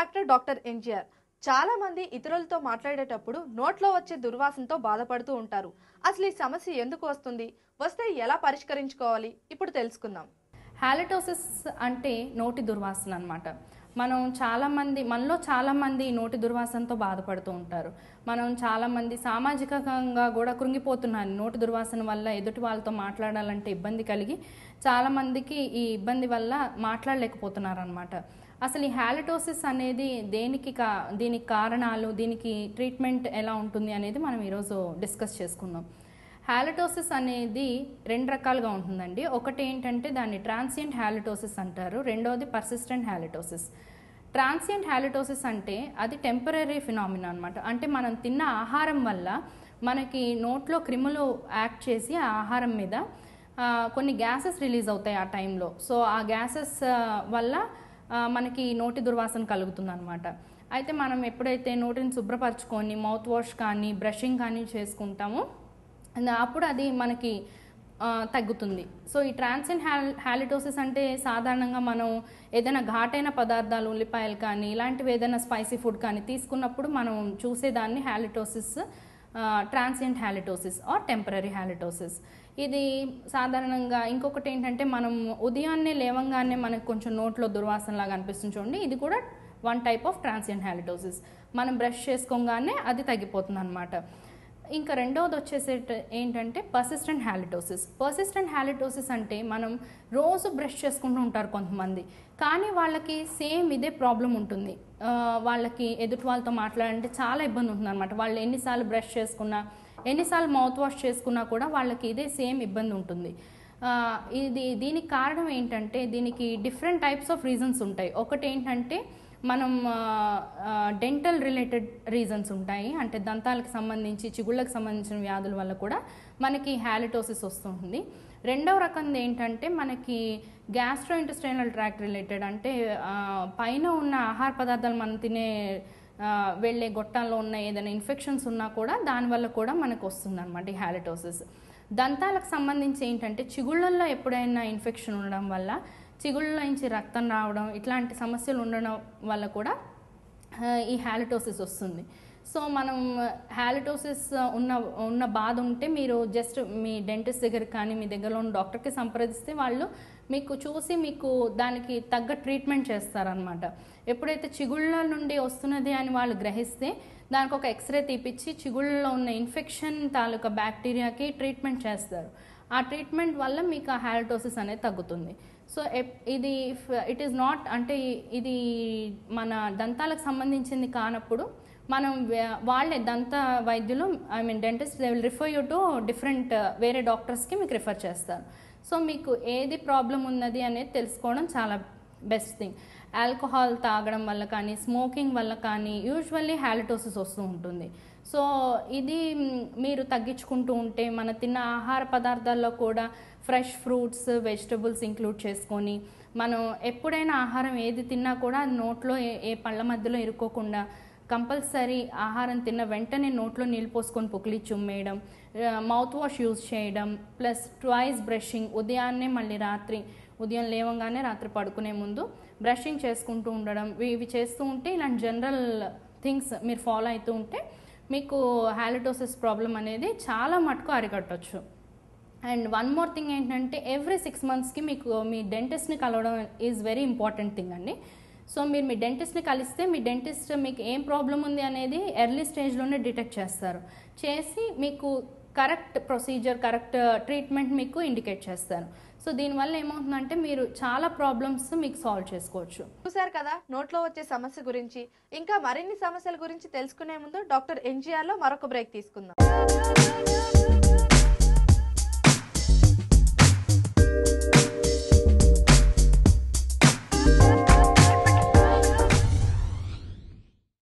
doctor doctor NGR చాలా మంది ఇతరులతో మాట్లాడేటప్పుడు నోట్లో వచ్చే దుర్వాసనతో బాధపడుతూ ఉంటారు అసలు ఈ సమస్య ఎందుకు వస్తుంది వస్తే ఎలా పరిష్కరించుకోవాలి ఇప్పుడు తెలుసుకుందాం హ్యాలిటోసిస్ అంటే నోటి దుర్వాసన అనమాట మనం చాలామంది మనలో చాలామంది నోటి దుర్వాసనతో బాధపడుతూ ఉంటారు మనం చాలామంది సామాజికంగా కూడా కృంగిపోతున్నారు నోటి దుర్వాసన వల్ల ఎదుటి వాళ్ళతో మాట్లాడాలంటే ఇబ్బంది కలిగి చాలామందికి ఈ ఇబ్బంది వల్ల మాట్లాడలేకపోతున్నారు అనమాట అసలు ఈ హ్యాలటోసిస్ అనేది దేనికి కా దీనికి కారణాలు దీనికి ట్రీట్మెంట్ ఎలా ఉంటుంది అనేది మనం ఈరోజు డిస్కస్ చేసుకుందాం హ్యాలటోసిస్ అనేది రెండు రకాలుగా ఉంటుందండి ఒకటి ఏంటంటే దాన్ని ట్రాన్సియంట్ హ్యాలటోసిస్ అంటారు రెండవది పర్సిస్టెంట్ హ్యాలటోసిస్ ట్రాన్సియంట్ హ్యాలటోసిస్ అంటే అది టెంపరీ ఫినామినా అనమాట అంటే మనం తిన్న ఆహారం వల్ల మనకి నోట్లో క్రిములు యాక్ట్ చేసి ఆ ఆహారం మీద కొన్ని గ్యాసెస్ రిలీజ్ అవుతాయి ఆ టైంలో సో ఆ గ్యాసెస్ వల్ల మనకి నోటి దుర్వాసన కలుగుతుంది అనమాట అయితే మనం ఎప్పుడైతే నోటిని శుభ్రపరచుకొని మౌత్ వాష్ కానీ బ్రషింగ్ కానీ చేసుకుంటామో అప్పుడు అది మనకి తగ్గుతుంది సో ఈ ట్రాన్సిన్ హ్యాల్ హ్యాలిటోసిస్ అంటే సాధారణంగా మనం ఏదైనా ఘాటైన పదార్థాలు ఉల్లిపాయలు కానీ ఇలాంటివి ఏదైనా స్పైసీ ఫుడ్ కానీ తీసుకున్నప్పుడు మనం చూసేదాన్ని halitosis transient halitosis or temporary halitosis ఇది సాధారణంగా ఇంకొకటి ఏంటంటే మనం ఉదయాన్నే లేవంగానే మనకు కొంచెం నోట్లో దుర్వాసనలాగా అనిపిస్తుంది చూడండి ఇది కూడా one type of transient halitosis మనం బ్రష్ చేసుకోగానే అది తగ్గిపోతుంది అనమాట ఇంకా రెండవది వచ్చేసే ఏంటంటే పర్సిస్టెంట్ హ్యాలిటోసిస్ పర్సిస్టెంట్ హ్యాలిటోసిస్ అంటే మనం రోజు బ్రష్ చేసుకుంటూ ఉంటారు కొంతమంది కానీ వాళ్ళకి సేమ్ ఇదే ప్రాబ్లం ఉంటుంది వాళ్ళకి ఎదుటి వాళ్ళతో మాట్లాడాలంటే చాలా ఇబ్బంది ఉంటుంది అనమాట వాళ్ళు ఎన్నిసార్లు బ్రష్ చేసుకున్నా ఎన్నిసార్లు మౌత్ వాష్ చేసుకున్నా కూడా వాళ్ళకి ఇదే సేమ్ ఇబ్బంది ఉంటుంది ఇది దీనికి కారణం ఏంటంటే దీనికి డిఫరెంట్ టైప్స్ ఆఫ్ రీజన్స్ ఉంటాయి ఒకటి ఏంటంటే మనం డెంటల్ రిలేటెడ్ రీజన్స్ ఉంటాయి అంటే దంతాలకు సంబంధించి చిగుళ్ళకు సంబంధించిన వ్యాధుల వల్ల కూడా మనకి హ్యాలిటోసిస్ వస్తుంది రెండవ రకంది ఏంటంటే మనకి గ్యాస్ట్రో ఇంటెస్టైనల్ ట్రాక్ రిలేటెడ్ అంటే పైన ఉన్న ఆహార పదార్థాలు మనం తినే వెళ్ళే గొట్టంలో ఉన్న ఏదైనా ఇన్ఫెక్షన్స్ ఉన్నా కూడా దానివల్ల కూడా మనకు వస్తుందన్నమాట ఈ హ్యాలిటోసిస్ దంతాలకు సంబంధించి ఏంటంటే చిగుళ్ళల్లో ఎప్పుడైనా ఇన్ఫెక్షన్ ఉండడం వల్ల చిగుళ్ళ నుంచి రక్తం రావడం ఇట్లాంటి సమస్యలు ఉండడం వల్ల కూడా ఈ హ్యాలిటోసిస్ వస్తుంది సో మనం హ్యాలిటోసిస్ uh, ఉన్న ఉన్న బాధ ఉంటే మీరు జస్ట్ మీ డెంటిస్ట్ దగ్గర కానీ మీ దగ్గరలో ఉన్న డాక్టర్కి సంప్రదిస్తే వాళ్ళు మీకు చూసి మీకు దానికి తగ్గ ట్రీట్మెంట్ చేస్తారనమాట ఎప్పుడైతే చిగుళ్ళ నుండి వస్తున్నది అని వాళ్ళు గ్రహిస్తే దానికి ఒక ఎక్స్రే తీపిచ్చి చిగుళ్ళలో ఉన్న ఇన్ఫెక్షన్ తాలూకా బ్యాక్టీరియాకి ట్రీట్మెంట్ చేస్తారు ఆ ట్రీట్మెంట్ వల్ల మీకు ఆ హ్యాలిటోసిస్ అనేది తగ్గుతుంది సో ఇది ఇట్ ఈస్ నాట్ అంటే ఇది మన దంతాలకు సంబంధించింది కానప్పుడు మనం వాళ్ళే దంత వైద్యులు I mean dentist they will refer you to different uh, వేరే డాక్టర్స్కి మీకు రిఫర్ చేస్తారు సో మీకు ఏది ప్రాబ్లం ఉన్నది అనేది తెలుసుకోవడం చాలా బెస్ట్ థింగ్ ఆల్కహాల్ తాగడం వల్ల కానీ స్మోకింగ్ వల్ల కానీ యూజువల్లీ హ్యాలిటోసిస్ వస్తూ ఉంటుంది సో ఇది మీరు తగ్గించుకుంటూ ఉంటే మన తిన్న ఆహార పదార్థాల్లో కూడా ఫ్రెష్ ఫ్రూట్స్ వెజిటబుల్స్ ఇంక్లూడ్ చేసుకొని మనం ఎప్పుడైనా ఆహారం ఏది తిన్నా కూడా నోట్లో ఏ పళ్ళ మధ్యలో ఇరుక్కోకుండా కంపల్సరీ ఆహారం తిన్న వెంటనే నోట్లో నీళ్ళు పోసుకొని పొకిలి చుమ్మేయడం మౌత్ వాష్ యూజ్ చేయడం ప్లస్ ట్వైస్ బ్రషింగ్ ఉదయాన్నే మళ్ళీ రాత్రి ఉదయం లేవంగానే రాత్రి పడుకునే ముందు బ్రషింగ్ చేసుకుంటూ ఉండడం ఇవి చేస్తూ ఉంటే ఇలాంటి జనరల్ థింగ్స్ మీరు ఫాలో అవుతూ ఉంటే మీకు హ్యాలిటోసిస్ ప్రాబ్లం అనేది చాలా మటుకు అరికట్టచ్చు అండ్ వన్ మోర్ థింగ్ ఏంటంటే ఎవ్రీ సిక్స్ మంత్స్కి మీకు మీ డెంటిస్ట్ని కలవడం ఈజ్ వెరీ ఇంపార్టెంట్ థింగ్ అండి సో మీరు మీ డెంటిస్ట్ని కలిస్తే మీ డెంటిస్ట్ మీకు ఏం ప్రాబ్లం ఉంది అనేది ఎర్లీ స్టేజ్లోనే డిటెక్ట్ చేస్తారు చేసి మీకు కరెక్ట్ ప్రొసీజర్ కరెక్ట్ ట్రీట్మెంట్ మీకు ఇండికేట్ చేస్తారు సో దీనివల్ల ఏమవుతుందంటే మీరు చాలా ప్రాబ్లమ్స్ మీకు సాల్వ్ చేసుకోవచ్చు చూసారు కదా నోట్లో వచ్చే సమస్య గురించి ఇంకా మరిన్ని సమస్యల గురించి తెలుసుకునే ముందు డాక్టర్ ఎన్జిఆర్లో మరొక బ్రేక్ తీసుకుందాం